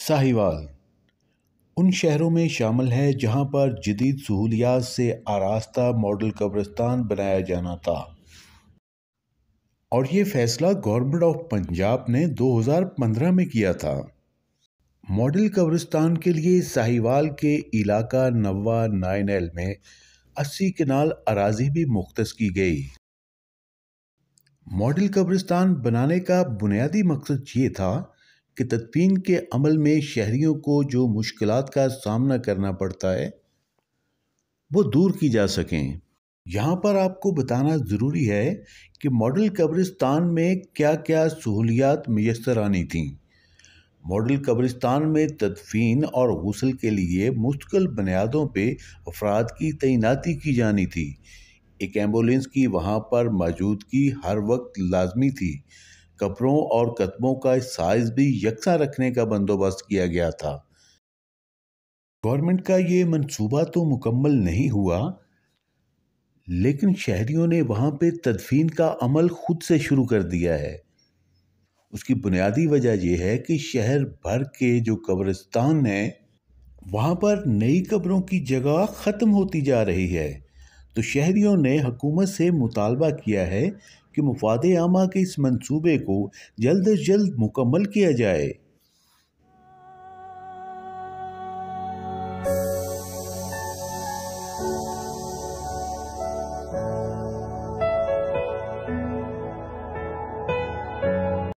साहिवाल उन शहरों में शामिल है जहां पर जदीद सहूलियात से आरास्ता मॉडल कब्रस्तान बनाया जाना था और ये फैसला गवर्नमेंट ऑफ पंजाब ने 2015 में किया था मॉडल कब्रिस्तान के लिए साहिवाल के इलाका नवा नाइन एल में 80 कनाल अराजी भी मुख्त की गई मॉडल कब्रिस्तान बनाने का बुनियादी मकसद ये था कि तदफीन के अमल में शहरीों को जो मुश्किल का सामना करना पड़ता है वो दूर की जा सकें यहाँ पर आपको बताना ज़रूरी है कि मॉडल कब्रिस्तान में क्या क्या सहूलियात मैसर आनी थी मॉडल कब्रिस्तान में तदफीन और गसल के लिए मुश्किल बुनियादों पर अफराद की तैनाती की जानी थी एक एम्बुलेंस की वहाँ पर मौजूदगी हर वक्त लाजमी थी कपड़ों और कदमों का साइज भी यकसा रखने का बंदोबस्त किया गया था गवर्नमेंट का ये मंसूबा तो मुकम्मल नहीं हुआ लेकिन शहरियों ने वहां पे तदफीन का अमल खुद से शुरू कर दिया है उसकी बुनियादी वजह यह है कि शहर भर के जो कब्रिस्तान हैं वहां पर नई कब्रों की जगह ख़त्म होती जा रही है तो शहरीों ने हकूमत से मुतालबा किया है कि मुफाद आमा के इस मनसूबे को जल्द अज जल्द मुकम्मल किया जाए